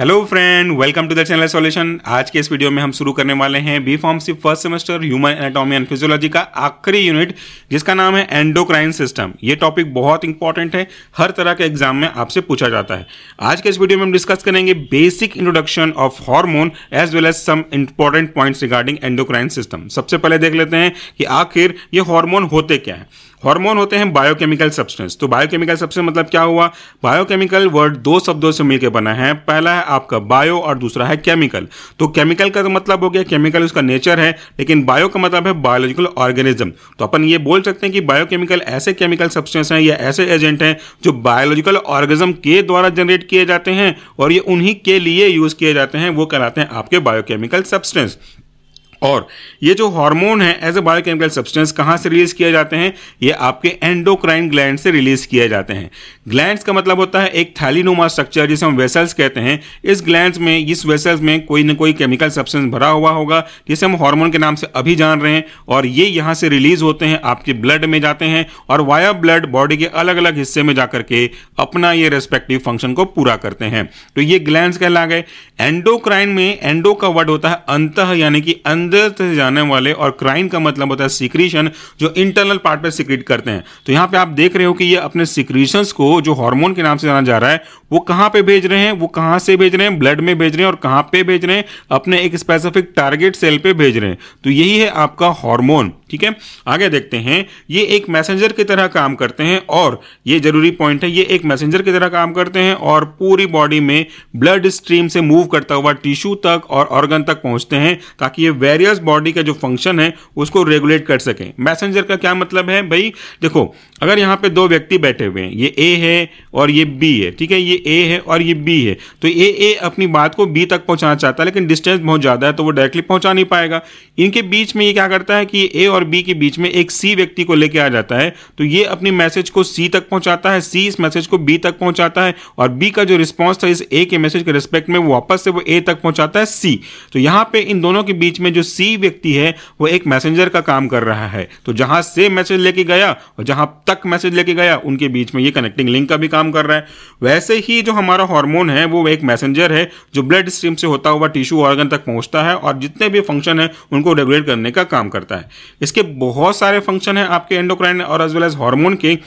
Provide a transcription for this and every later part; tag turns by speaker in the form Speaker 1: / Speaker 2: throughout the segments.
Speaker 1: Hello friend welcome to the channel solution आज के इस वीडियो में हम शुरू करने वाले हैं B pharmacy first semester human anatomy and physiology का आखिरी यूनिट जिसका नाम है एंडोक्राइन सिस्टम ये टॉपिक बहुत इंपॉर्टेंट है हर तरह के एग्जाम में आपसे पूछा जाता है आज के इस वीडियो में हम डिस्कस करेंगे basic introduction of hormone as well as some important points regarding endocrine system सबसे पहले देख लेते हैं कि आखिर ये हॉर्मोन होते क्या है हार्मोन होते हैं बायोकेमिकल सब्सटेंस तो बायोकेमिकल सब्सटेंस मतलब क्या हुआ बायोकेमिकल वर्ड दो शब्दों से मिलकर बना है पहला है आपका बायो और दूसरा है केमिकल तो केमिकल का तो मतलब हो गया केमिकल उसका नेचर है लेकिन बायो का मतलब है बायोलॉजिकल ऑर्गेनिज्म तो अपन ये बोल सकते हैं कि बायोकेमिकल ऐसे केमिकल सब्सटेंस हैं या ऐसे एजेंट हैं जो बायोलॉजिकल ऑर्गेनिज्म के द्वारा जनरेट किए जाते हैं और ये उन्हीं के लिए यूज किए जाते हैं वो कहलाते हैं आपके बायोकेमिकल सब्सटेंस और ये जो हार्मोन है एज ए बायोकेमिकल सब्सटेंस कहाँ से रिलीज किए जाते हैं ये आपके एंडोक्राइन ग्लैंड से रिलीज किए जाते हैं ग्लैंड्स का मतलब होता है एक थैलीनुमा स्ट्रक्चर जिसे हम वेसल्स कहते हैं इस ग्लैंड्स में इस वेसल्स में कोई ना कोई केमिकल सब्सटेंस भरा हुआ होगा जिसे हम हार्मोन के नाम से अभी जान रहे हैं और ये यहाँ से रिलीज होते हैं आपके ब्लड में जाते हैं और वाया ब्लड बॉडी के अलग अलग हिस्से में जाकर के अपना ये रेस्पेक्टिव फंक्शन को पूरा करते हैं तो ये ग्लैंड कहला गए एंडोक्राइन में एंडो का वर्ड होता है अंत यानी कि अंत अंदर से जाने वाले और क्राइन का मतलब होता है सिक्रीशन जो इंटरनल पार्ट पर सिक्रीट करते हैं तो यहां पे आप देख रहे हो कि ये अपने सिक्रीशन को जो हार्मोन के नाम से जाना जा रहा है वो कहां पे भेज रहे हैं वो कहां से भेज रहे हैं ब्लड में भेज रहे हैं और कहां पे भेज रहे हैं अपने एक स्पेसिफिक टारगेट सेल पे भेज रहे हैं तो यही है आपका हार्मोन ठीक है आगे देखते हैं ये एक मैसेंजर की तरह काम करते हैं और ये जरूरी पॉइंट है ये एक मैसेंजर की तरह काम करते हैं और पूरी बॉडी में ब्लड स्ट्रीम से मूव करता हुआ टिश्यू तक और ऑर्गन तक पहुंचते हैं ताकि ये वेरी कैरियर्स बॉडी का जो फंक्शन है उसको रेगुलेट कर सकें मैसेंजर का क्या मतलब है भाई देखो अगर यहाँ पे दो व्यक्ति बैठे हुए हैं ये ए है और ये बी है ठीक है ये ए है और ये बी है तो ए ए अपनी बात को बी तक पहुँचाना चाहता है लेकिन डिस्टेंस बहुत ज़्यादा है तो वो डायरेक्टली पहुँचा नहीं पाएगा इनके बीच में ये क्या करता है कि ए और बी के बीच में एक सी व्यक्ति को लेकर आ जाता है तो ये अपनी मैसेज को सी तक पहुँचाता है सी इस मैसेज को बी तक पहुँचाता है और बी का जो रिस्पॉन्स था इस ए के मैसेज के रिस्पेक्ट में वापस से वो ए तक पहुँचाता है सी तो यहाँ पे इन दोनों के बीच में जो सी व्यक्ति है वो एक मैसेंजर का काम कर रहा है तो जहां से मैसेज लेके गया और जहां तक मैसेज लेके गया उनके बीच में ये कनेक्टिंग लिंक का भी काम कर रहा है वैसे ही जो हमारा हार्मोन है वो एक मैसेंजर है जो ब्लड स्ट्रीम से होता हुआ टिश्यू ऑर्गन तक पहुंचता है और जितने भी फंक्शन है उनको रेगुलेट करने का काम करता है इसके बहुत सारे फंक्शन है आपके एंडोक्राइन और एज वेल एज हॉर्मोन के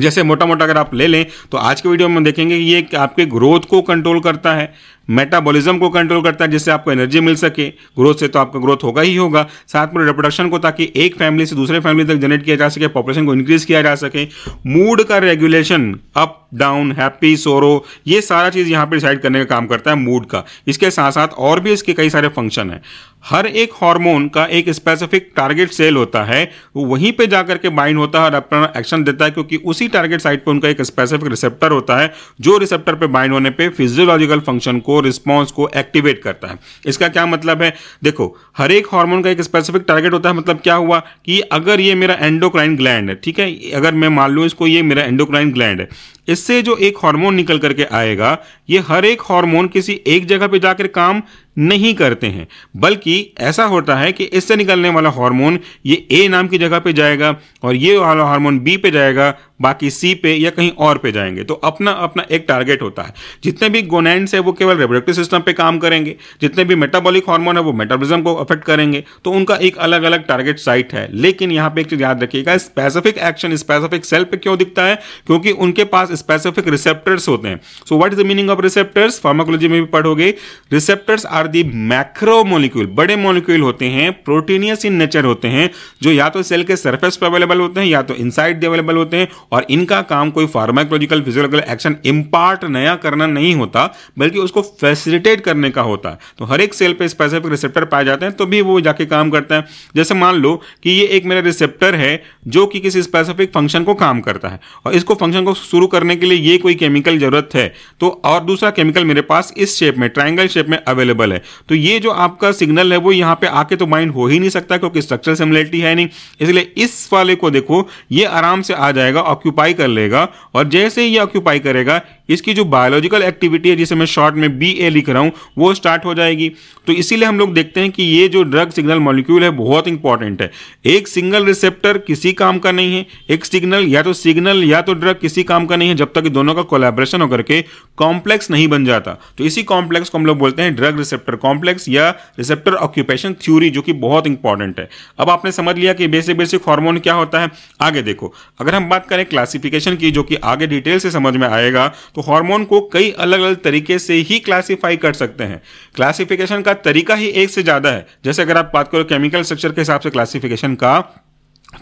Speaker 1: जैसे मोटा मोटा अगर आप ले लें तो आज के वीडियो में हम देखेंगे कि ये आपके ग्रोथ को कंट्रोल करता है मेटाबॉलिज्म को कंट्रोल करता है जिससे आपको एनर्जी मिल सके ग्रोथ से तो आपका ग्रोथ होगा ही होगा साथ में रिप्रोडक्शन को ताकि एक फैमिली से दूसरे फैमिली तक जनरेट किया जा सके पॉपुलेशन को इंक्रीज किया जा सके मूड का रेगुलेशन अप डाउन हैप्पी सोरो ये सारा चीज़ यहाँ पर डिसाइड करने का काम करता है मूड का इसके साथ साथ और भी इसके कई सारे फंक्शन हैं हर एक हार्मोन का एक स्पेसिफिक टारगेट सेल होता है वो वहीं पे जाकर के बाइंड होता है और अपना एक्शन देता है क्योंकि उसी टारगेट साइट पे उनका एक स्पेसिफिक रिसेप्टर होता है जो रिसेप्टर पे बाइंड होने पे फिजियोलॉजिकल फंक्शन को रिस्पॉन्स को एक्टिवेट करता है इसका क्या मतलब है देखो हर एक हार्मोन का एक स्पेसिफिक टारगेट होता है मतलब क्या हुआ कि अगर ये मेरा एंडोक्राइन ग्लैंड है ठीक है अगर मैं मान लूँ इसको ये मेरा एंडोक्राइन ग्लैंड है इससे जो एक हार्मोन निकल करके आएगा ये हर एक हार्मोन किसी एक जगह पे जाकर काम नहीं करते हैं बल्कि ऐसा होता है कि इससे निकलने वाला हार्मोन ये ए नाम की जगह पे जाएगा और ये वाला हार्मोन बी पे जाएगा बाकी सी पे या कहीं और पे जाएंगे तो अपना अपना एक टारगेट होता है जितने भी गोनेंट्स है वो केवल रेप्रोडक्टिव सिस्टम पे काम करेंगे जितने भी मेटाबॉलिक हार्मोन है वो मेटाबॉलिज्म को अफेक्ट करेंगे तो उनका एक अलग अलग टारगेट साइट है लेकिन यहाँ पे एक चीज याद रखिएगा स्पेसिफिक एक्शन स्पेसिफिक सेल पे क्यों दिखता है क्योंकि उनके पास स्पेसिफिक रिसेप्टर्स होते हैं so what is the meaning of receptors pharmacology में भी पढ़ोगे receptors are the macromolecule बड़े मोलिक्यूल होते हैं प्रोटीनियस इन नेचर होते हैं जो या तो सेल के सर्फेस पर अवेलेबल होते हैं या तो इनसाइड अवेलेबल होते हैं और इनका काम कोई फार्माकोलॉजिकल फिजिकल एक्शन इम्पार्ट नया करना नहीं होता बल्कि उसको फैसिलिटेट करने का होता है तो हर एक सेल पे स्पेसिफिक रिसेप्टर पाए जाते हैं तो भी वो जाके काम करता है जैसे मान लो कि ये एक मेरा रिसेप्टर है जो कि किसी स्पेसिफिक फंक्शन को काम करता है और इसको फंक्शन को शुरू करने के लिए ये कोई केमिकल जरूरत है तो और दूसरा केमिकल मेरे पास इस शेप में ट्राइंगल शेप में अवेलेबल है तो ये जो आपका सिग्नल है वो यहाँ पे आके तो माइंड हो ही नहीं सकता क्योंकि स्ट्रक्चर सिमिलरिटी है नहीं इसलिए इस वाले को देखो ये आराम से आ जाएगा और ऑक्यूपाई कर लेगा और जैसे ही ये ऑक्यूपाई करेगा इसकी जो बायोलॉजिकल एक्टिविटी है जिसे मैं शॉर्ट में बी ए लिख रहा हूँ वो स्टार्ट हो जाएगी तो इसीलिए हम लोग देखते हैं कि ये जो ड्रग सिग्नल मॉलिक्यूल है बहुत इंपॉर्टेंट है एक सिंगल रिसेप्टर किसी काम का नहीं है एक सिग्नल या तो सिग्नल या तो ड्रग किसी काम का नहीं है जब तक दोनों का कोलेब्रेशन होकर के कॉम्प्लेक्स नहीं बन जाता तो इसी कॉम्प्लेक्स को हम लोग बोलते हैं ड्रग रिसेप्टर कॉम्प्लेक्स या रिसेप्टर ऑक्यूपेशन थ्योरी जो कि बहुत इंपॉर्टेंट है अब आपने समझ लिया कि बेसिक बेसिक हॉर्मोन क्या होता है आगे देखो अगर हम बात करें क्लासिफिकेशन की जो कि आगे डिटेल से समझ में आएगा तो हार्मोन को कई अलग अलग तरीके से ही क्लासिफाई कर सकते हैं क्लासिफिकेशन का तरीका ही एक से ज़्यादा है जैसे अगर आप बात करो केमिकल स्ट्रक्चर के हिसाब से क्लासिफिकेशन का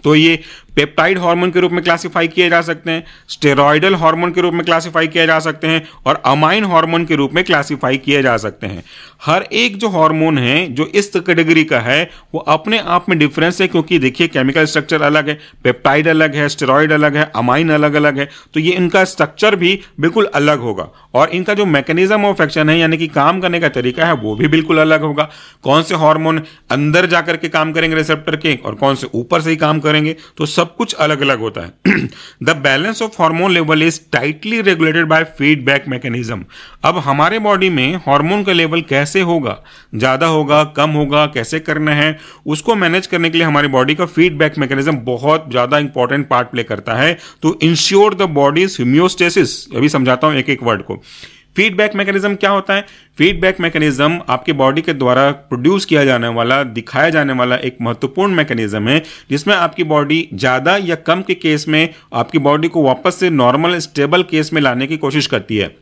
Speaker 1: तो ये पेप्टाइड हार्मोन के रूप में क्लासिफाई किए जा सकते हैं स्टेरॉयडल हार्मोन के रूप में क्लासिफाई किए जा सकते हैं और अमाइन हार्मोन के रूप में क्लासिफाई किए जा सकते हैं हर एक जो हार्मोन है जो इस कैटेगरी का है वो अपने आप में डिफरेंस है क्योंकि देखिए केमिकल स्ट्रक्चर अलग है पेप्टाइड अलग है स्टेरॉयड अलग है अमाइन अलग अलग है तो ये इनका स्ट्रक्चर भी बिल्कुल अलग होगा और इनका जो मैकेनिज्म ऑफ एक्शन है यानी कि काम करने का तरीका है वो भी बिल्कुल अलग होगा कौन से हॉर्मोन अंदर जाकर के काम करेंगे रिसेप्टर के और कौन से ऊपर से ही काम काम करेंगे तो सब कुछ अलग अलग होता है the balance of hormone level is tightly regulated by feedback mechanism अब हमारे बॉडी में हार्मोन का लेवल कैसे होगा ज़्यादा होगा कम होगा कैसे करना है उसको मैनेज करने के लिए हमारी बॉडी का फीडबैक मैकेनिज्म बहुत ज़्यादा इंपॉर्टेंट पार्ट प्ले करता है तो इंश्योर द बॉडीज ह्यूमियोस्टेसिस अभी समझाता हूं एक एक वर्ड को फीडबैक मैकेनिज्म क्या होता है फीडबैक मैकेनिज्म आपके बॉडी के द्वारा प्रोड्यूस किया जाने वाला दिखाया जाने वाला एक महत्वपूर्ण मैकेनिज्म है जिसमें आपकी बॉडी ज़्यादा या कम के केस में आपकी बॉडी को वापस से नॉर्मल स्टेबल केस में लाने की कोशिश करती है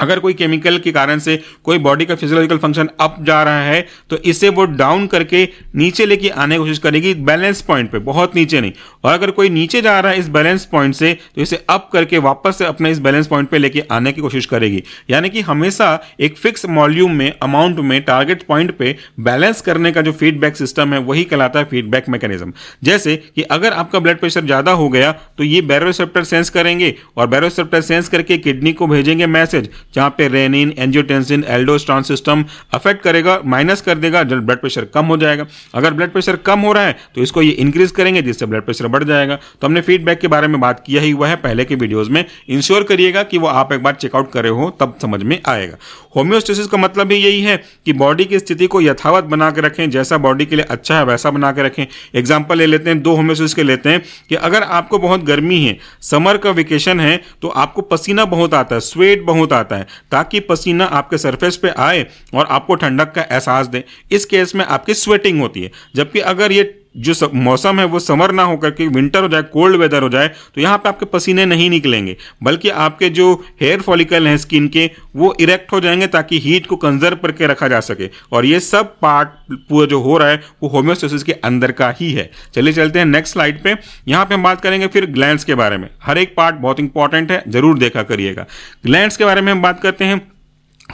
Speaker 1: अगर कोई केमिकल के कारण से कोई बॉडी का फिजियोलॉजिकल फंक्शन अप जा रहा है तो इसे वो डाउन करके नीचे लेके आने की कोशिश करेगी बैलेंस पॉइंट पे बहुत नीचे नहीं और अगर कोई नीचे जा रहा है इस बैलेंस पॉइंट से तो इसे अप करके वापस से अपने इस बैलेंस पॉइंट पे लेके आने की कोशिश करेगी यानी कि हमेशा एक फिक्स वॉल्यूम में अमाउंट में टारगेट पॉइंट पे बैलेंस करने का जो फीडबैक सिस्टम है वही कहलाता है फीडबैक मैकेनिज्म जैसे कि अगर आपका ब्लड प्रेशर ज़्यादा हो गया तो ये बैरोसेप्टर सेंस करेंगे और बैरोसेप्टर सेंस करके किडनी को भेजेंगे मैसेज जहां पे renin angiotensin aldosterone system affect करेगा माइनस कर देगा जब ब्लड प्रेशर कम हो जाएगा अगर ब्लड प्रेशर कम हो रहा है तो इसको ये इंक्रीज करेंगे जिससे ब्लड प्रेशर बढ़ जाएगा तो हमने फीडबैक के बारे में बात किया ही हुआ है पहले के वीडियोज में इंश्योर करिएगा कि वो आप एक बार चेकआउट करे हो तब समझ में आएगा होम्योस्टेसिस का मतलब भी यही है कि बॉडी की स्थिति को यथावत बना के रखें जैसा बॉडी के लिए अच्छा है वैसा बना के रखें एग्जाम्पल ले लेते हैं दो होम्योस्टेसिस के लेते हैं कि अगर आपको बहुत गर्मी है समर का वेकेशन है तो आपको पसीना बहुत आता है स्वेट बहुत आता है है ताकि पसीना आपके सरफेस पे आए और आपको ठंडक का एहसास दे इस केस में आपकी स्वेटिंग होती है जबकि अगर ये जो मौसम है वो समर ना होकर के विंटर हो जाए कोल्ड वेदर हो जाए तो यहाँ पे आपके पसीने नहीं निकलेंगे बल्कि आपके जो हेयर फॉलिकल हैं स्किन के वो इरेक्ट हो जाएंगे ताकि हीट को कंजर्व करके रखा जा सके और ये सब पार्ट पूरा जो हो रहा है वो होम्योस्टोसिस के अंदर का ही है चलिए चलते हैं नेक्स्ट स्लाइड पर यहाँ पर हम बात करेंगे फिर ग्लैंड्स के बारे में हर एक पार्ट बहुत इंपॉर्टेंट है जरूर देखा करिएगा ग्लैंड्स के बारे में हम बात करते हैं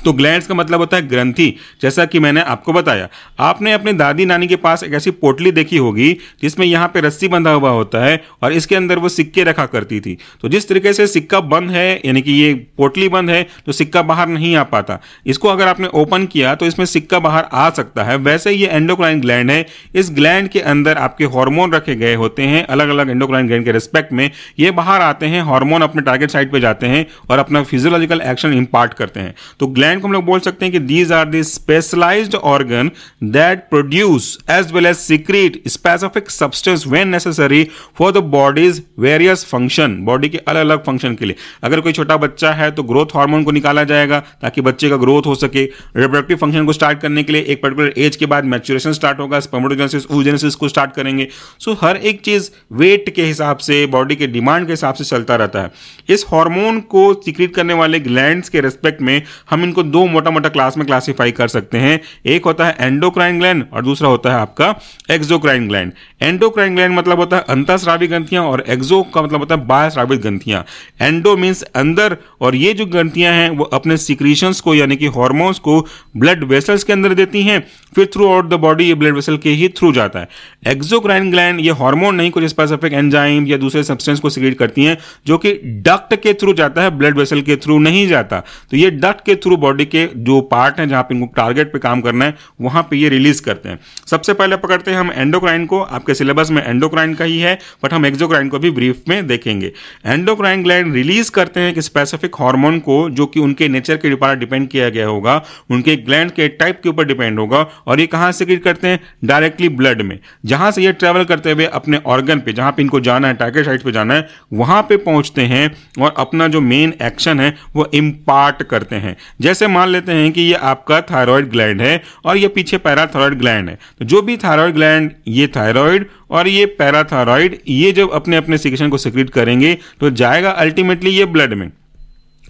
Speaker 1: तो ग्लैंड्स का मतलब होता है ग्रंथि जैसा कि मैंने आपको बताया आपने अपने दादी नानी के पास एक ऐसी पोटली देखी होगी जिसमें यहाँ पे रस्सी बंधा हुआ होता है और इसके अंदर वो सिक्के रखा करती थी तो जिस तरीके से सिक्का बंद है यानी कि ये पोटली बंद है तो सिक्का बाहर नहीं आ पाता इसको अगर आपने ओपन किया तो इसमें सिक्का बाहर आ सकता है वैसे ये एंडोक्राइन ग्लैंड है इस ग्लैंड के अंदर आपके हॉर्मोन रखे गए होते हैं अलग अलग एंडोक्राइन ग्लैंड के रिस्पेक्ट में ये बाहर आते हैं हॉर्मोन अपने टारगेट साइड पर जाते हैं और अपना फिजियोलॉजिकल एक्शन इम्पार्ट करते हैं तो ग्लैंड ग्लैंड को हम लोग बोल सकते हैं कि these are the specialize organ that produce as well as secrete specific substance when necessary for the body's various function body के अलग अलग फंक्शन के लिए अगर कोई छोटा बच्चा है तो ग्रोथ हार्मोन को निकाला जाएगा ताकि बच्चे का ग्रोथ हो सके रिप्रोडक्टिव फंक्शन को स्टार्ट करने के लिए एक पर्टिकुलर एज के बाद मैच्योरेशन स्टार्ट होगा स्पर्मोटोजेनेसिस ओजेनेसिस को स्टार्ट करेंगे सो so, हर एक चीज़ वेट के हिसाब से बॉडी के डिमांड के हिसाब से चलता रहता है इस हार्मोन को सीक्रेट करने वाले ग्लैंड्स के रेस्पेक्ट में हम इनको इनको दो मोटा मोटा क्लास में क्लासिफाई कर सकते हैं एक होता है एंडोक्राइन ग्लैंड और दूसरा होता है आपका एक्जोक्राइन ग्लैंड एंडोक्राइन ग्लैंड मतलब होता है अंतःस्रावी ग्रंथियां और एक्जो का मतलब होता है श्राविक ग्रंथियां एंडो मीन्स अंदर और ये जो ग्रंथियां हैं वो अपने सिक्रीशंस को यानी कि हॉर्मोन्स को ब्लड वेसल्स के अंदर देती हैं फिर थ्रू आउट द बॉडी ये ब्लड वेसल के ही थ्रू जाता है एक्जोक्राइन ग्लैंड ये हॉर्मोन नहीं कुछ स्पेसिफिक एंजाइम या दूसरे सब्सटेंस को सिक्रीट करती हैं जो कि डक्ट के थ्रू जाता है ब्लड वेसल के थ्रू नहीं जाता तो ये डक्ट के थ्रू बॉडी के जो पार्ट हैं जहाँ पे इनको टारगेट पे काम करना है वहाँ पे ये रिलीज करते हैं सबसे पहले पकड़ते हैं हम एंडोक्राइन को आपके सिलेबस में एंडोक्राइन का ही है बट हम एक्जोक्राइन को भी ब्रीफ में देखेंगे एंडोक्राइन ग्लैंड रिलीज करते हैं एक स्पेसिफिक हार्मोन को जो कि उनके नेचर के ऊपर डिपेंड किया गया होगा उनके ग्लैंड के टाइप के ऊपर डिपेंड होगा और ये कहाँ से क्रिएट करते हैं डायरेक्टली ब्लड में जहाँ से ये ट्रेवल करते हुए अपने ऑर्गन पे जहाँ पे इनको जाना है टारगेट साइट पे जाना है वहाँ पे पहुँचते हैं और अपना जो मेन एक्शन है वो इम्पार्ट करते हैं जैसे मान लेते हैं कि ये आपका थायराइड ग्लैंड है और ये पीछे पैराथायरॉयड ग्लैंड है तो जो भी थायराइड ग्लैंड ये थायराइड और ये पैराथायरॉयड ये जब अपने अपने सिक्रेशन को सिक्रेट करेंगे तो जाएगा अल्टीमेटली ये ब्लड में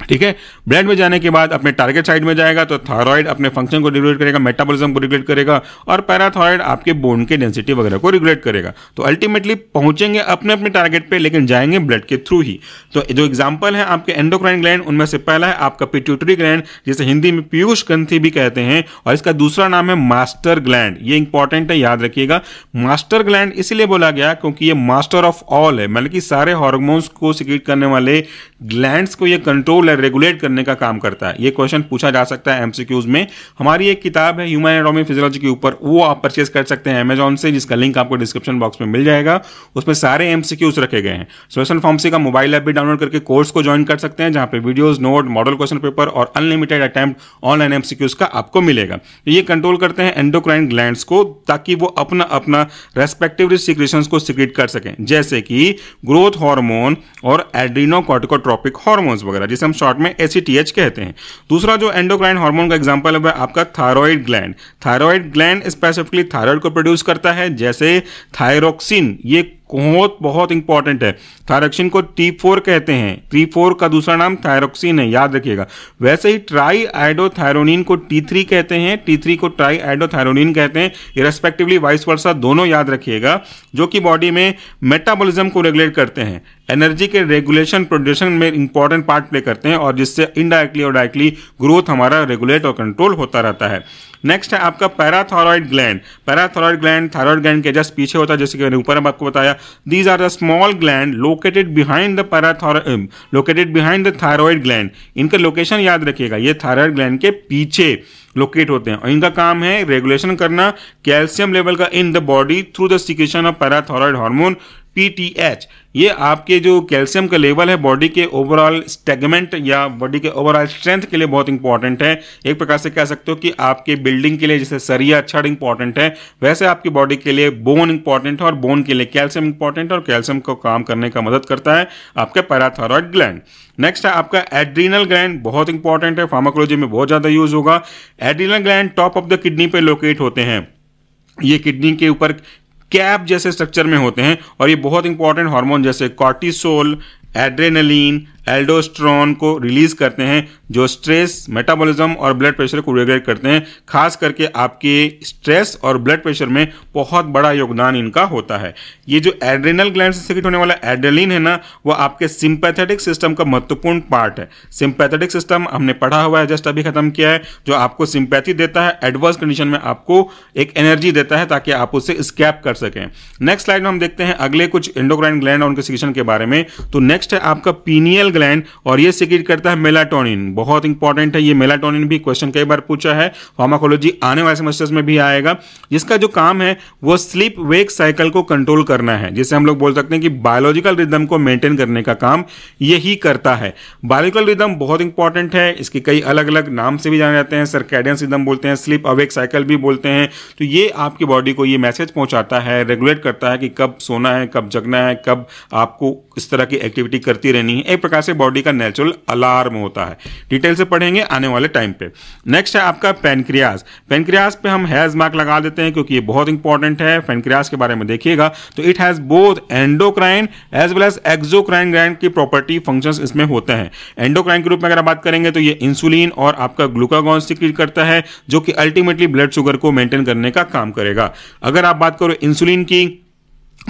Speaker 1: ठीक है ब्लड में जाने के बाद अपने टारगेट साइड में जाएगा तो थायराइड अपने फंक्शन को रेगुलेट करेगा मेटाबॉलिज्म को रेगुलेट करेगा और पैराथायराइड आपके बोन के डेंसिटी वगैरह को रेगुलेट करेगा तो अल्टीमेटली पहुंचेंगे अपने अपने टारगेट पे लेकिन जाएंगे ब्लड के थ्रू ही तो जो एग्जाम्पल है आपके एंडोक्राइन ग्लैंड उनमें से पहला है आपका पिट्यूटरी ग्लैंड जिसे हिंदी में पीयूष ग्रंथि भी कहते हैं और इसका दूसरा नाम है मास्टर ग्लैंड ये इंपॉर्टेंट है याद रखिएगा मास्टर ग्लैंड इसलिए बोला गया क्योंकि ये मास्टर ऑफ ऑल है मतलब कि सारे हॉर्मोन्स को सिक्रीट करने वाले ग्लैंड को यह कंट्रोल कंट्रोल एंड रेगुलेट करने का काम करता है ये क्वेश्चन पूछा जा सकता है एमसीक्यूज में हमारी एक किताब है ह्यूमन एनाटॉमी फिजियोलॉजी के ऊपर वो आप परचेज कर सकते हैं अमेजॉन से जिसका लिंक आपको डिस्क्रिप्शन बॉक्स में मिल जाएगा उसमें सारे एमसीक्यूज रखे गए हैं सोल्यूशन फॉर्म का मोबाइल ऐप भी डाउनलोड करके कोर्स को ज्वाइन कर सकते हैं जहां पे videos note model question paper और अनलिमिटेड अटैम्प्ट ऑनलाइन एमसीक्यूज का आपको मिलेगा तो ये कंट्रोल करते हैं एंडोक्राइन ग्लैंड को ताकि वो अपना अपना रेस्पेक्टिव सिक्रेशन को सिक्रेट कर सकें जैसे कि ग्रोथ हार्मोन और एड्रीनो हार्मोन्स वगैरह जिसे हम शॉर्ट में एसीटीएच कहते हैं दूसरा जो एंडोक्राइन हार्मोन का एग्जांपल है वह आपका thyroid gland thyroid gland specifically thyroid को प्रोड्यूस करता है जैसे थायरोक्सिन ये बहुत बहुत इंपॉर्टेंट है थायरोक्सिन को टी फोर कहते हैं टी फोर का दूसरा नाम थायरोक्सिन है याद रखिएगा वैसे ही ट्राई आइडोथायरोनिन को टी थ्री कहते हैं टी थ्री को ट्राई आइडोथायरोनिन कहते हैं रेस्पेक्टिवली वाइस वर्षा दोनों याद रखिएगा जो कि बॉडी में मेटाबोलिज्म को रेगुलेट करते हैं एनर्जी के रेगुलेशन प्रोड्यूशन में इंपॉर्टेंट पार्ट प्ले करते हैं और जिससे इनडायरेक्टली और डायरेक्टली ग्रोथ हमारा रेगुलेट और कंट्रोल होता रहता है नेक्स्ट है आपका parathyroid gland parathyroid gland thyroid gland के जस्ट पीछे होता है जैसे कि मैंने ऊपर आपको बताया these are the small gland located behind the parathyroid located behind the thyroid gland इनका लोकेशन याद रखिएगा ये थायरॉयड ग्लैंड के पीछे लोकेट होते हैं और इनका काम है रेगुलेशन करना कैल्शियम लेवल का in the body through the secretion of parathyroid hormone PTH ये आपके जो कैल्शियम का लेवल है बॉडी के ओवरऑल स्टेगमेंट या बॉडी के ओवरऑल स्ट्रेंथ के लिए बहुत इंपॉर्टेंट है एक प्रकार से कह सकते हो कि आपके बिल्डिंग के लिए जैसे सरिया छड़ इंपॉर्टेंट है वैसे आपकी बॉडी के लिए बोन इंपॉर्टेंट है और बोन के लिए कैल्शियम इंपॉर्टेंट है और कैल्शियम को काम करने का मदद करता है आपके पैराथायरॉयड ग्लैंड नेक्स्ट है आपका एड्रीनल ग्लैंड बहुत इंपॉर्टेंट है फार्माकोलॉजी में बहुत ज़्यादा यूज होगा adrenal gland top of the kidney पे लोकेट होते हैं ये किडनी के ऊपर कैप जैसे स्ट्रक्चर में होते हैं और ये बहुत इंपॉर्टेंट हार्मोन जैसे कॉर्टिसोल एड्रेनलिन एल्डोस्ट्रॉन को रिलीज करते हैं जो स्ट्रेस मेटाबॉलिज्म और ब्लड प्रेशर को रेगुलेट करते हैं खास करके आपके स्ट्रेस और ब्लड प्रेशर में बहुत बड़ा योगदान इनका होता है ये जो एड्रेनल ग्लैंड से होने वाला एड्रेलिन है ना वो आपके सिंपैथेटिक सिस्टम का महत्वपूर्ण पार्ट है सिंपैथेटिक सिस्टम हमने पढ़ा हुआ है जस्ट अभी खत्म किया है जो आपको सिंपैथी देता है एडवर्स कंडीशन में आपको एक एनर्जी देता है ताकि आप उसे स्कैप कर सकें नेक्स्ट स्लाइड में हम देखते हैं अगले कुछ इंडोग्राइन ग्लैंड और उनके सिक्रेशन के बारे में तो नेक्स्ट है आपका पीनियल ग्लैंड और ये सिक्रिट करता है मेलाटोनिन बहुत इंपॉर्टेंट है ये मेलाटोनिन भी क्वेश्चन कई बार पूछा है फार्माकोलॉजी आने वाले सेमेस्टर्स में भी आएगा जिसका जो काम है वो स्लीप वेक साइकिल को कंट्रोल करना है जिसे हम लोग बोल सकते हैं कि बायोलॉजिकल रिदम को मेंटेन करने का काम यही करता है बायोलॉजिकल रिदम बहुत इंपॉर्टेंट है इसके कई अलग अलग नाम से भी जाने जाते हैं सरकैडियंस रिदम बोलते हैं स्लीप अवेक साइकिल भी बोलते हैं तो ये आपकी बॉडी को ये मैसेज पहुंचाता है रेगुलेट करता है कि कब सोना है कब जगना है कब आपको इस तरह की एक्टिविटी करती रहनी है एक प्रकार से बॉडी का नेचुरल अलार्म होता है डिटेल से पढ़ेंगे आने वाले टाइम पे नेक्स्ट है आपका पेनक्रियाज पेनक्रियाज पे हम हैज मार्क लगा देते हैं क्योंकि ये बहुत इंपॉर्टेंट है पेनक्रियाज के बारे में देखिएगा तो it has both endocrine as well as exocrine gland की प्रॉपर्टी फंक्शन इसमें होते हैं एंडोक्राइन के रूप में अगर बात करेंगे तो ये इंसुलिन और आपका ग्लूकागॉन सिक्रीट करता है जो कि अल्टीमेटली ब्लड शुगर को मेंटेन करने का काम करेगा अगर आप बात करो इंसुलिन की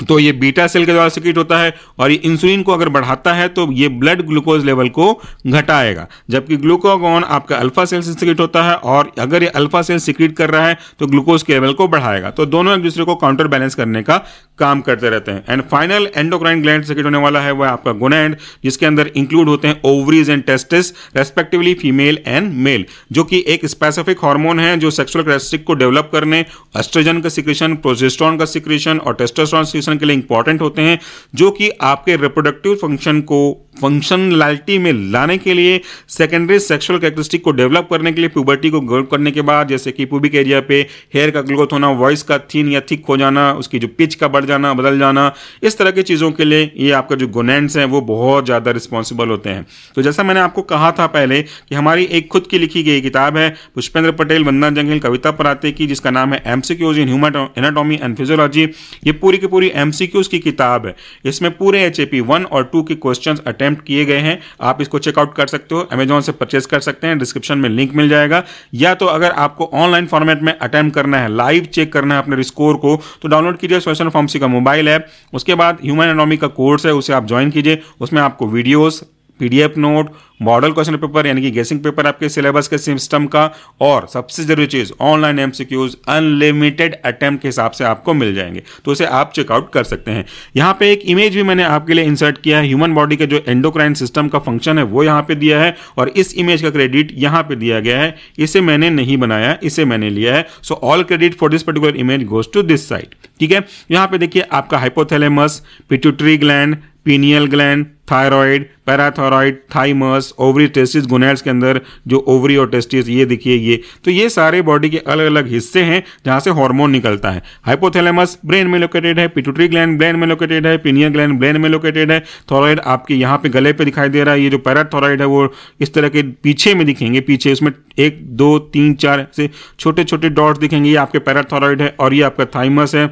Speaker 1: तो ये बीटा सेल के द्वारा सिक्रिट होता है और ये इंसुलिन को अगर बढ़ाता है तो ये ब्लड ग्लूकोज लेवल को घटाएगा जबकि ग्लूकोगन आपका अल्फा सेल से सिक्रिट होता है और अगर ये अल्फा सेल सिक्रिट कर रहा है तो ग्लूकोज के लेवल को बढ़ाएगा तो दोनों एक दूसरे को काउंटर बैलेंस करने का काम करते रहते हैं and final endocrine gland secrete होने वाला है वह आपका गोनैंड जिसके अंदर इंक्लूड होते हैं ovaries and testis respectively female and male जो कि एक स्पेसिफिक हार्मोन है जो सेक्सुअल क्रेस्टिक को डेवलप करने एस्ट्रोजन का सिक्रेशन प्रोजेस्ट्रॉन का सिक्रेशन और टेस्टोस्ट्रॉन फंक्शन के लिए इंपॉर्टेंट होते हैं जो कि आपके रिप्रोडक्टिव फंक्शन को फंक्शनलिटी में लाने के लिए सेकेंडरी सेक्सुअल कैरेक्टरिस्टिक को डेवलप करने के लिए प्यूबर्टी को ग्रो करने के बाद जैसे कि पूबिक एरिया पे हेयर का ग्रोथ होना वॉइस का थीन या थिक हो जाना उसकी जो पिच का बढ़ जाना बदल जाना इस तरह की चीज़ों के लिए ये आपका जो गोनेंट्स हैं वो बहुत ज़्यादा रिस्पॉन्सिबल होते हैं तो जैसा मैंने आपको कहा था पहले कि हमारी एक खुद की लिखी गई किताब है पुष्पेंद्र पटेल वंदना जंगल कविता पराते की जिसका नाम है M in human anatomy and physiology ये पूरी की पूरी एमसीक्यूज की किताब है इसमें पूरे एच ए वन और टू के क्वेश्चन अटेम्प्ट किए गए हैं आप इसको चेकआउट कर सकते हो अमेजोन से परचेज कर सकते हैं डिस्क्रिप्शन में लिंक मिल जाएगा या तो अगर आपको ऑनलाइन फॉर्मेट में अटेम्प्ट करना है लाइव चेक करना है अपने स्कोर को तो डाउनलोड कीजिए सोशल फॉर्मसी का मोबाइल ऐप उसके बाद ह्यूमन एनॉमी का कोर्स है उसे आप ज्वाइन कीजिए उसमें आपको videos PDF note model question paper यानी कि गेसिंग पेपर आपके सिलेबस के सिस्टम का और सबसे जरूरी चीज ऑनलाइन एमसीक्यूज अनलिमिटेड अटेम्प्ट के हिसाब से आपको मिल जाएंगे तो उसे आप चेकआउट कर सकते हैं यहाँ पे एक इमेज भी मैंने आपके लिए इंसर्ट किया है ह्यूमन बॉडी का जो एंडोक्राइन सिस्टम का फंक्शन है वो यहाँ पे दिया है और इस इमेज का क्रेडिट यहाँ पे दिया गया है इसे मैंने नहीं बनाया इसे मैंने लिया है so all credit for this particular image goes to this side ठीक है यहाँ पे देखिए आपका hypothalamus pituitary gland pineal gland thyroid parathyroid thymus ovary testis gonads के अंदर जो ओवरी और टेस्टिस ये देखिए ये तो ये सारे बॉडी के अलग अलग हिस्से हैं जहाँ से हार्मोन निकलता है हाइपोथैलेमस ब्रेन में लोकेटेड है पिटूटरी ग्लैंड ब्रेन में लोकेटेड है पीनियल ग्लैंड ब्रेन में लोकेटेड है थॉरॉइड आपके यहाँ पे गले पे दिखाई दे रहा है ये जो पैराथॉरॉइड है वो इस तरह के पीछे में दिखेंगे पीछे उसमें एक दो तीन चार से छोटे छोटे डॉट्स दिखेंगे ये आपके पैराथॉरॉइड है और ये आपका थाइमस है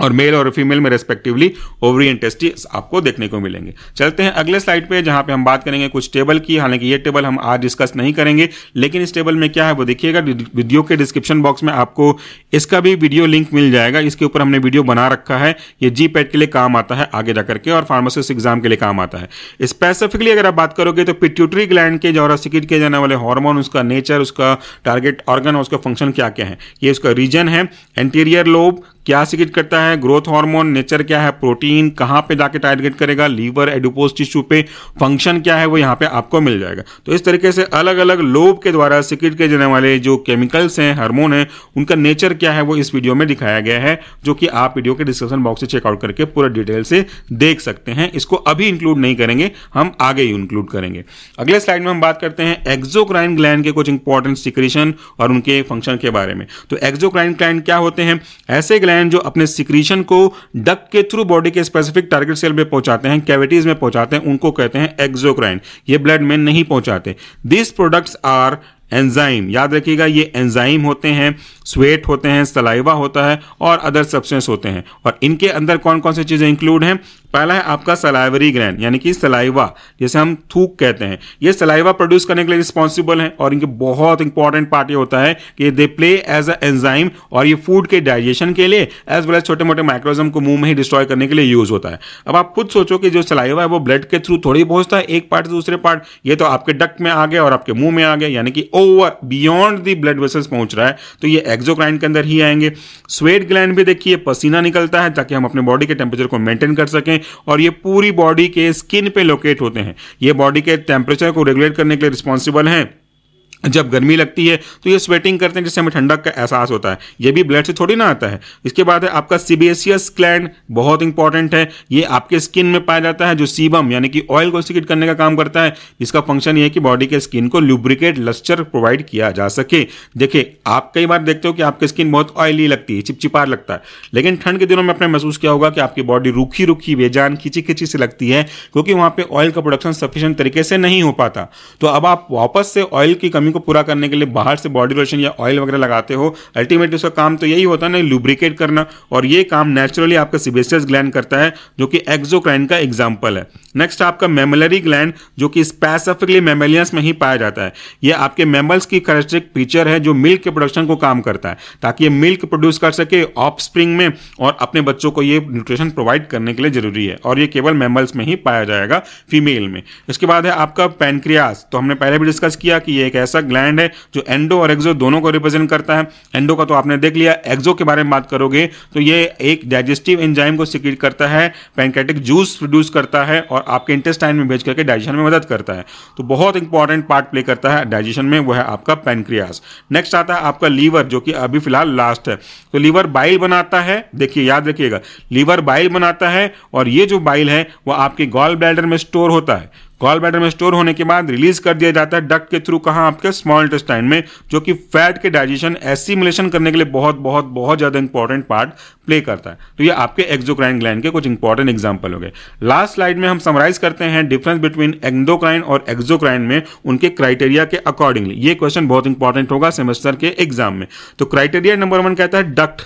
Speaker 1: और मेल और फीमेल में रेस्पेक्टिवली ओवरी एंड टेस्टी आपको देखने को मिलेंगे चलते हैं अगले स्लाइड पे जहां पे हम बात करेंगे कुछ टेबल की हालांकि ये टेबल हम आज डिस्कस नहीं करेंगे लेकिन इस टेबल में क्या है वो देखिएगा वीडियो के डिस्क्रिप्शन बॉक्स में आपको इसका भी वीडियो लिंक मिल जाएगा इसके ऊपर हमने वीडियो बना रखा है ये जी के लिए काम आता है आगे जाकर के और फार्मासिस्ट एग्जाम के लिए काम आता है स्पेसिफिकली अगर आप बात करोगे तो पिट्यूटरी ग्लैंड के जो सिकिट किए जाने वाले हॉर्मोन उसका नेचर उसका टारगेट ऑर्गन और उसका फंक्शन क्या क्या है ये उसका रीजन है एंटीरियर लोब क्या सिक्रेट करता है ग्रोथ हार्मोन नेचर क्या है प्रोटीन कहाँ पे जाके टारगेट करेगा लीवर एडुपोज टिश्यू पे फंक्शन क्या है वो यहाँ पे आपको मिल जाएगा तो इस तरीके से अलग अलग लोब के द्वारा सिक्रेट किए जाने वाले जो केमिकल्स हैं हार्मोन हैं उनका नेचर क्या है वो इस वीडियो में दिखाया गया है जो कि आप वीडियो के डिस्क्रिप्शन बॉक्स से चेकआउट करके पूरा डिटेल से देख सकते हैं इसको अभी इंक्लूड नहीं करेंगे हम आगे ही इंक्लूड करेंगे अगले स्लाइड में हम बात करते हैं एक्जोक्राइन ग्लैंड के कुछ इंपॉर्टेंट सिक्रेशन और उनके फंक्शन के बारे में तो एक्जोक्राइन ग्लैंड क्या होते हैं ऐसे ग्लैंड ग्लैंड जो अपने सिक्रीशन को डक के थ्रू बॉडी के स्पेसिफिक टारगेट सेल में पहुंचाते हैं कैविटीज में पहुंचाते हैं उनको कहते हैं एक्जोक्राइन ये ब्लड में नहीं पहुंचाते दिस प्रोडक्ट्स आर एंजाइम याद रखिएगा ये एंजाइम होते हैं स्वेट होते हैं सलाइवा होता है और अदर सब्सटेंस होते हैं और इनके अंदर कौन कौन सी चीज़ें इंक्लूड हैं पहला है आपका सलाइवरी ग्रैंड यानी कि सलाइवा जैसे हम थूक कहते हैं ये सलाइवा प्रोड्यूस करने के लिए रिस्पॉन्सिबल है और इनके बहुत इंपॉर्टेंट पार्ट ये होता है कि they play as a enzyme और ये फूड के डाइजेशन के लिए एज वेल एज छोटे मोटे माइक्रोजम को मुंह में ही डिस्ट्रॉय करने के लिए यूज होता है अब आप खुद सोचो कि जो सलाइवा है वो ब्लड के थ्रू थोड़ी पहुंचता है एक पार्ट से दूसरे पार्ट ये तो आपके डक में आ गया और आपके मुंह में आ गया यानी कि oh over beyond the blood vessels पहुंच रहा है तो ये एक्जोक्राइन के अंदर ही आएंगे स्वेट ग्लैंड भी देखिए पसीना निकलता है ताकि हम अपने बॉडी के टेम्परेचर को मेंटेन कर सकें और ये पूरी बॉडी के स्किन पे लोकेट होते हैं ये बॉडी के टेम्परेचर को रेगुलेट करने के लिए रिस्पॉन्सिबल हैं जब गर्मी लगती है तो ये स्वेटिंग करते हैं जिससे हमें ठंडक का एहसास होता है ये भी ब्लड से थोड़ी ना आता है इसके बाद है आपका सीबीएसियस क्लैंड बहुत इंपॉर्टेंट है ये आपके स्किन में पाया जाता है जो सीबम यानी कि ऑयल को सिकट करने का काम करता है इसका फंक्शन ये है कि बॉडी के स्किन को लुब्रिकेट लस्चर प्रोवाइड किया जा सके देखिए आप कई बार देखते हो कि आपकी स्किन बहुत ऑयली लगती है चिपचिपार लगता है लेकिन ठंड के दिनों में आपने महसूस किया होगा कि आपकी बॉडी रूखी रूखी बेजान खिंची खिंची से लगती है क्योंकि वहाँ पर ऑयल का प्रोडक्शन सफिशियंट तरीके से नहीं हो पाता तो अब आप वापस से ऑयल की कमी को पूरा करने के लिए बाहर से बॉडी लोशन या ऑयल वगैरह लगाते हो अल्टीमेटली उसका काम तो यही होता है ना लुब्रिकेट करना और ये काम नेचुरली आपका सिबेसियस ग्लैंड करता है जो कि एक्जोक्राइन का एग्जाम्पल है नेक्स्ट आपका मेमलरी ग्लैंड जो कि स्पेसिफिकली मेमेलियंस में ही पाया जाता है यह आपके मेमल्स की करेक्टरिक फीचर है जो मिल्क के प्रोडक्शन को काम करता है ताकि ये मिल्क प्रोड्यूस कर सके ऑफ में और अपने बच्चों को ये न्यूट्रिशन प्रोवाइड करने के लिए जरूरी है और ये केवल मेमल्स में ही पाया जाएगा फीमेल में इसके बाद है आपका पैनक्रियास तो हमने पहले भी डिस्कस किया कि ये एक ऐसा ग्लैंड है जो एंडो और एक्जो दोनों को रिप्रेजेंट करता है एंडो का तो आपने देख लिया एक्जो के बारे में बात करोगे तो ये एक डाइजेस्टिव एंजाइम को सिक्रीट करता है पैंकेटिक जूस प्रोड्यूस करता है और आपके इंटेस्टाइन में भेज करके डाइजेशन में मदद करता है तो बहुत इंपॉर्टेंट पार्ट प्ले करता है डाइजेशन में वह है आपका पेनक्रियास नेक्स्ट आता है आपका लीवर जो कि अभी फिलहाल लास्ट है तो लीवर बाइल बनाता है देखिए याद रखिएगा लीवर बाइल बनाता है और ये जो बाइल है वह आपके गॉल ब्लैडर में स्टोर होता है गॉल बैडर में स्टोर होने के बाद रिलीज कर दिया जाता है डक्ट के थ्रू कहाँ आपके स्मॉल इंटेस्टाइन में जो कि फैट के डाइजेशन एसिमुलेशन करने के लिए बहुत बहुत बहुत ज़्यादा इंपॉर्टेंट पार्ट प्ले करता है तो ये आपके एक्जोक्राइन ग्लैंड के कुछ इंपॉर्टेंट एग्जाम्पल हो गए लास्ट स्लाइड में हम समराइज करते हैं डिफरेंस बिटवीन एंडोक्राइन और एक्जोक्राइन में उनके क्राइटेरिया के अकॉर्डिंगली ये क्वेश्चन बहुत इंपॉर्टेंट होगा सेमेस्टर के एग्जाम में तो क्राइटेरिया नंबर वन कहता है डक्ट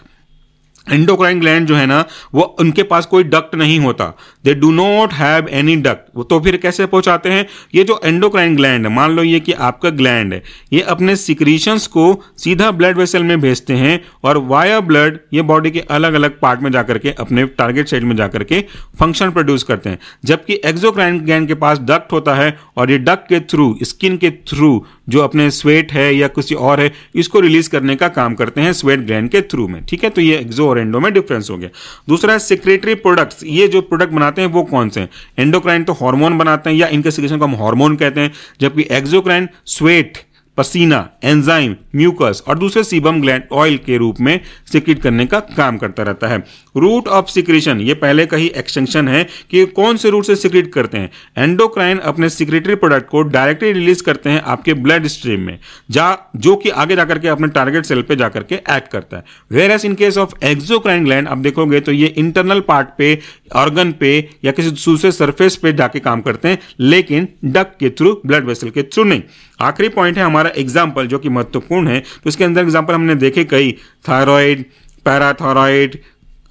Speaker 1: एंडोक्राइन ग्लैंड जो है ना वो उनके पास कोई डक्ट नहीं होता they do not have any duct वो तो फिर कैसे पहुंचाते हैं ये जो एंडोक्राइन ग्लैंड है मान लो ये कि आपका ग्लैंड है ये अपने सिक्रीशंस को सीधा ब्लड वेसल में भेजते हैं और वाया ब्लड ये बॉडी के अलग अलग पार्ट में जाकर के अपने टारगेट साइड में जाकर के फंक्शन प्रोड्यूस करते हैं जबकि एक्जोक्राइन ग्लैंड के पास डक्ट होता है और ये डक्ट के थ्रू स्किन के थ्रू जो अपने स्वेट है या कुछ और है इसको रिलीज करने का काम करते हैं स्वेट ग्रैंड के थ्रू में ठीक है तो ये एक्जो और एंडो में डिफरेंस हो गया दूसरा है सिक्रेटरी प्रोडक्ट्स ये जो प्रोडक्ट बनाते हैं वो कौन से हैं एंडोक्राइन तो हार्मोन बनाते हैं या इनके सिक्रेशन को हम हार्मोन कहते हैं जबकि एक्जोक्राइन स्वेट पसीना एंजाइम म्यूकस और दूसरे सीबम ग्लैंड ऑयल के रूप में सिक्रिट करने का काम करता रहता है रूट ऑफ सिक्रेशन ये पहले का ही एक्सटेंशन है कि कौन से रूट से सिक्रिट करते हैं एंडोक्राइन अपने सिक्रेटरी प्रोडक्ट को डायरेक्टली रिलीज करते हैं आपके ब्लड स्ट्रीम में जा जो कि आगे जाकर के अपने टारगेट सेल पे जाकर के एक्ट करता है whereas in case of exocrine gland आप देखोगे तो ये इंटरनल पार्ट पे ऑर्गन पे या किसी दूसरे सरफेस पे जाके काम करते हैं लेकिन डक के थ्रू ब्लड वेसल के थ्रू नहीं आखिरी पॉइंट है हमारा एग्जाम्पल जो कि महत्वपूर्ण है तो उसके अंदर एग्जाम्पल हमने देखे कई थायरॉयड पैराथायरॉयड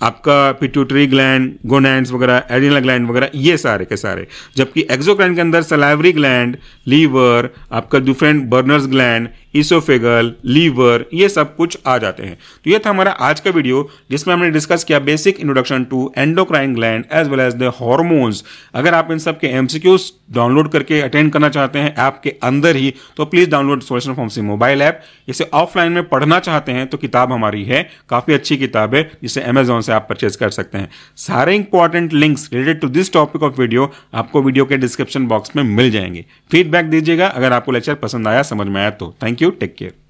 Speaker 1: आपका पिट्यूटरी ग्लैंड गोनैंड वगैरह एडिनल ग्लैंड वगैरह ये सारे के सारे जबकि एक्सोक्राइन के अंदर सलाइवरी ग्लैंड लीवर आपका different Brunner's gland esophageal liver ये सब कुछ आ जाते हैं तो ये था हमारा आज का वीडियो जिसमें हमने डिस्कस किया basic introduction to endocrine gland as well as the hormones अगर आप इन सब के एमसीक्यूज डाउनलोड करके अटेंड करना चाहते हैं ऐप के अंदर ही तो प्लीज़ डाउनलोड सोलेशन फॉर्म से मोबाइल ऐप इसे ऑफलाइन में पढ़ना चाहते हैं तो किताब हमारी है काफ़ी अच्छी किताब है जिसे अमेजोन से आप परचेज कर सकते हैं सारे important links related to this topic of video आपको वीडियो के डिस्क्रिप्शन बॉक्स में मिल जाएंगे फीडबैक दीजिएगा अगर आपको लेक्चर पसंद आया समझ में आया तो thank you you. Take care.